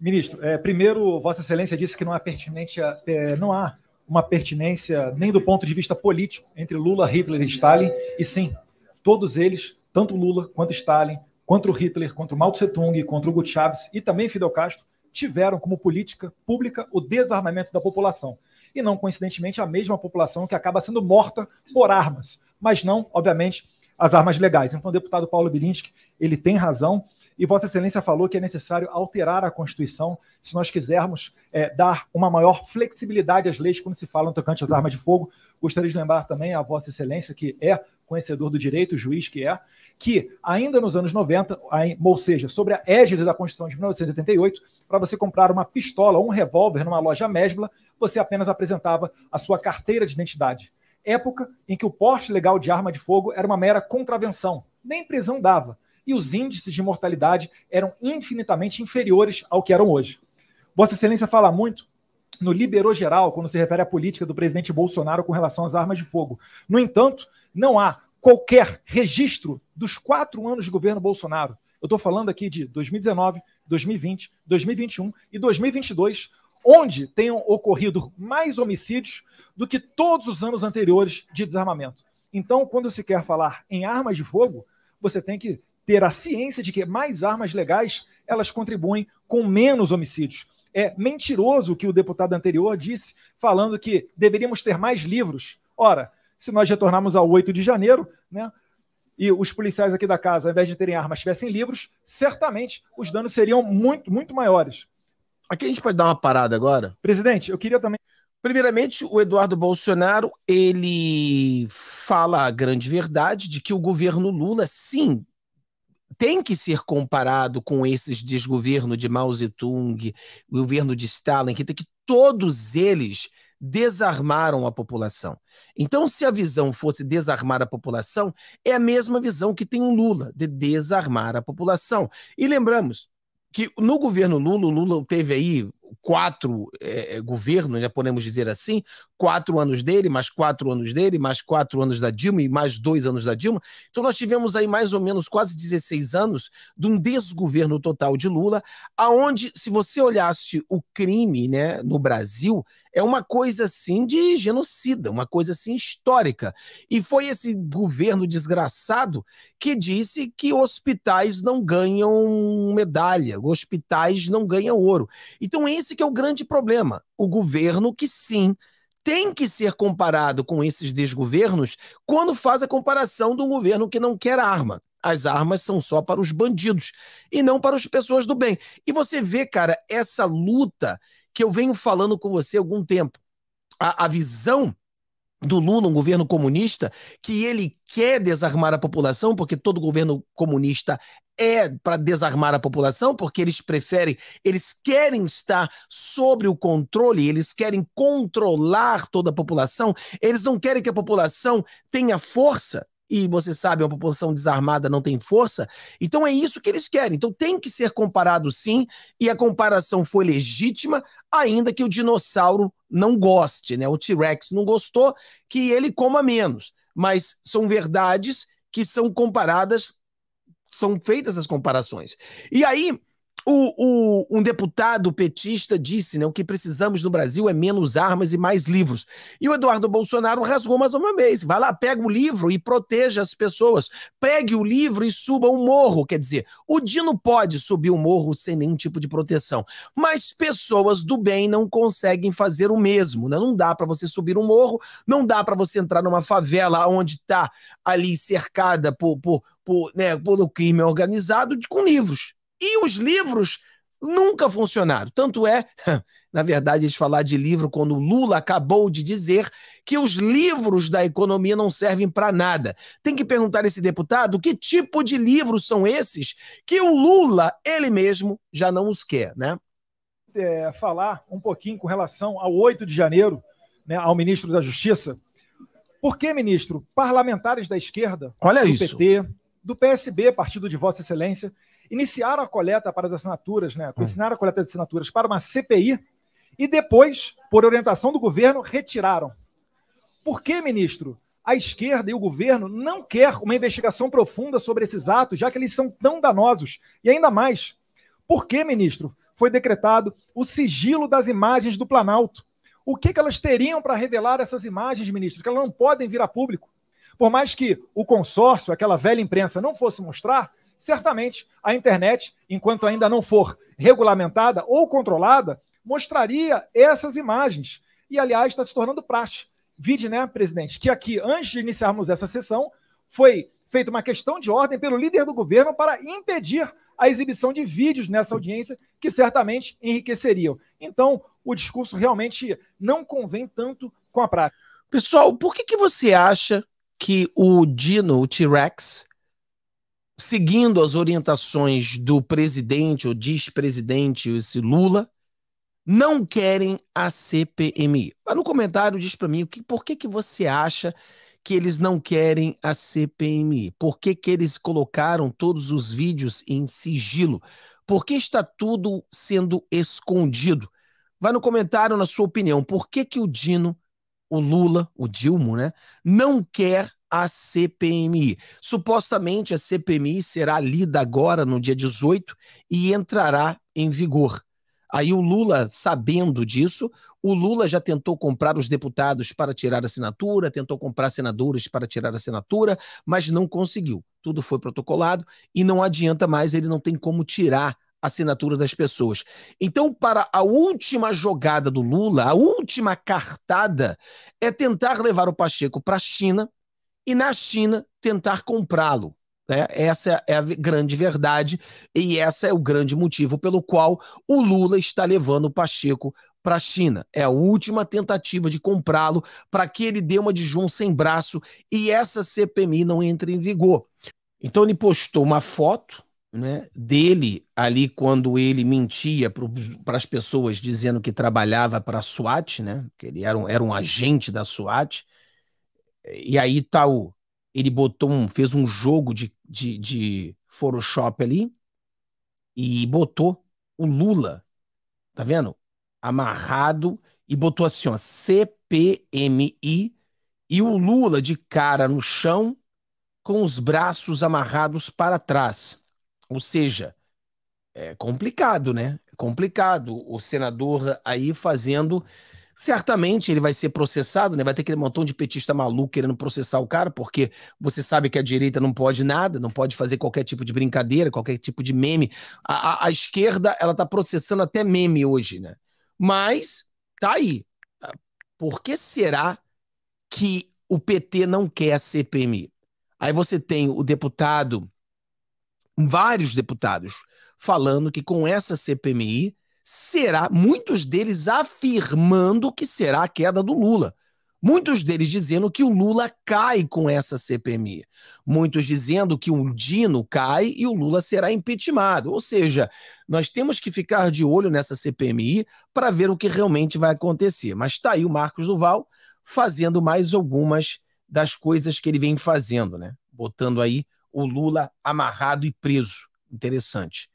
Ministro, é, primeiro, Vossa Excelência disse que não há, é, não há uma pertinência nem do ponto de vista político entre Lula, Hitler e Stalin, e sim, todos eles, tanto Lula quanto Stalin, contra Hitler, contra o Mao Tse Tung, contra o Hugo Chávez e também Fidel Castro, tiveram como política pública o desarmamento da população. E não coincidentemente a mesma população que acaba sendo morta por armas, mas não, obviamente, as armas legais. Então, o deputado Paulo Bilinski, ele tem razão e Vossa Excelência falou que é necessário alterar a Constituição se nós quisermos é, dar uma maior flexibilidade às leis quando se fala no tocante às armas de fogo. Gostaria de lembrar também a Vossa Excelência, que é conhecedor do direito, juiz que é, que ainda nos anos 90, ou seja, sobre a égide da Constituição de 1988, para você comprar uma pistola ou um revólver numa loja mesbla, você apenas apresentava a sua carteira de identidade. Época em que o porte legal de arma de fogo era uma mera contravenção, nem prisão dava e os índices de mortalidade eram infinitamente inferiores ao que eram hoje. Vossa Excelência fala muito no liberou geral quando se refere à política do presidente Bolsonaro com relação às armas de fogo. No entanto, não há qualquer registro dos quatro anos de governo Bolsonaro. Eu estou falando aqui de 2019, 2020, 2021 e 2022, onde tenham ocorrido mais homicídios do que todos os anos anteriores de desarmamento. Então, quando se quer falar em armas de fogo, você tem que ter a ciência de que mais armas legais elas contribuem com menos homicídios. É mentiroso o que o deputado anterior disse, falando que deveríamos ter mais livros. Ora, se nós retornarmos ao 8 de janeiro, né, e os policiais aqui da casa, ao invés de terem armas, tivessem livros, certamente os danos seriam muito, muito maiores. Aqui a gente pode dar uma parada agora. Presidente, eu queria também. Primeiramente, o Eduardo Bolsonaro, ele fala a grande verdade de que o governo Lula, sim, tem que ser comparado com esses desgoverno de Mao Zedong, o governo de Stalin, que, que todos eles desarmaram a população. Então, se a visão fosse desarmar a população, é a mesma visão que tem o Lula, de desarmar a população. E lembramos que no governo Lula, o Lula teve aí quatro é, é governos, né, podemos dizer assim, quatro anos dele, mais quatro anos dele, mais quatro anos da Dilma e mais dois anos da Dilma. Então nós tivemos aí mais ou menos quase 16 anos de um desgoverno total de Lula, aonde se você olhasse o crime né, no Brasil, é uma coisa assim de genocida, uma coisa assim histórica. E foi esse governo desgraçado que disse que hospitais não ganham medalha, hospitais não ganham ouro. Então esse que é o grande problema. O governo que sim tem que ser comparado com esses desgovernos quando faz a comparação de um governo que não quer arma. As armas são só para os bandidos e não para as pessoas do bem. E você vê, cara, essa luta que eu venho falando com você há algum tempo. A, a visão do Lula, um governo comunista, que ele quer desarmar a população, porque todo governo comunista é para desarmar a população, porque eles preferem, eles querem estar sobre o controle, eles querem controlar toda a população, eles não querem que a população tenha força. E você sabe, uma população desarmada não tem força. Então é isso que eles querem. Então tem que ser comparado sim, e a comparação foi legítima, ainda que o dinossauro não goste, né? O T-Rex não gostou que ele coma menos. Mas são verdades que são comparadas são feitas as comparações. E aí, o, o, um deputado petista disse né, o que precisamos no Brasil é menos armas e mais livros. E o Eduardo Bolsonaro rasgou mais uma vez. Vai lá, pega o livro e proteja as pessoas. Pegue o livro e suba um morro. Quer dizer, o Dino pode subir um morro sem nenhum tipo de proteção. Mas pessoas do bem não conseguem fazer o mesmo. Né? Não dá para você subir um morro, não dá para você entrar numa favela onde está ali cercada por, por, por, né, pelo crime organizado de, com livros. E os livros nunca funcionaram. Tanto é, na verdade, eles falar de livro quando o Lula acabou de dizer que os livros da economia não servem para nada. Tem que perguntar a esse deputado que tipo de livros são esses que o Lula, ele mesmo, já não os quer, né? É, falar um pouquinho com relação ao 8 de janeiro, né, ao ministro da Justiça. Por que, ministro, parlamentares da esquerda, Olha do isso. PT, do PSB, partido de Vossa Excelência, iniciaram a coleta para as assinaturas, né? Hum. Iniciaram a coleta de assinaturas para uma CPI e depois, por orientação do governo, retiraram. Por que, ministro? A esquerda e o governo não quer uma investigação profunda sobre esses atos, já que eles são tão danosos. E ainda mais, por que, ministro, foi decretado o sigilo das imagens do Planalto? O que, que elas teriam para revelar essas imagens, ministro? Que elas não podem vir a público. Por mais que o consórcio, aquela velha imprensa, não fosse mostrar, certamente a internet, enquanto ainda não for regulamentada ou controlada, mostraria essas imagens. E, aliás, está se tornando praxe. Vide, né, presidente, que aqui, antes de iniciarmos essa sessão, foi feita uma questão de ordem pelo líder do governo para impedir a exibição de vídeos nessa audiência que certamente enriqueceriam. Então, o discurso realmente não convém tanto com a prática. Pessoal, por que, que você acha que o Dino, o T-Rex, seguindo as orientações do presidente ou despresidente, esse Lula, não querem a CPMI. Lá no comentário diz para mim o que, por que, que você acha que eles não querem a CPMI? Por que, que eles colocaram todos os vídeos em sigilo? Por que está tudo sendo escondido? Vai no comentário na sua opinião, por que, que o Dino, o Lula, o Dilma, né, não quer a CPMI. Supostamente a CPMI será lida agora no dia 18 e entrará em vigor. Aí o Lula, sabendo disso, o Lula já tentou comprar os deputados para tirar a assinatura, tentou comprar senadores para tirar a assinatura, mas não conseguiu. Tudo foi protocolado e não adianta mais, ele não tem como tirar a assinatura das pessoas. Então, para a última jogada do Lula, a última cartada é tentar levar o Pacheco para a China e na China tentar comprá-lo. Né? Essa é a grande verdade e esse é o grande motivo pelo qual o Lula está levando o Pacheco para a China. É a última tentativa de comprá-lo para que ele dê uma de João sem braço e essa CPMI não entre em vigor. Então ele postou uma foto né, dele ali quando ele mentia para as pessoas dizendo que trabalhava para a SWAT, né, que ele era um, era um agente da SWAT, e aí, o ele botou um, fez um jogo de, de, de Photoshop ali e botou o Lula, tá vendo? Amarrado e botou assim, ó, CPMI e o Lula de cara no chão com os braços amarrados para trás. Ou seja, é complicado, né? É complicado o senador aí fazendo certamente ele vai ser processado, né? Vai ter aquele montão de petista maluco querendo processar o cara, porque você sabe que a direita não pode nada, não pode fazer qualquer tipo de brincadeira, qualquer tipo de meme. A, a, a esquerda, ela tá processando até meme hoje, né? Mas tá aí. Por que será que o PT não quer a CPMI? Aí você tem o deputado, vários deputados, falando que com essa CPMI será, muitos deles afirmando que será a queda do Lula. Muitos deles dizendo que o Lula cai com essa CPMI. Muitos dizendo que um Dino cai e o Lula será impeachmentado. Ou seja, nós temos que ficar de olho nessa CPMI para ver o que realmente vai acontecer. Mas está aí o Marcos Duval fazendo mais algumas das coisas que ele vem fazendo, né? Botando aí o Lula amarrado e preso. Interessante.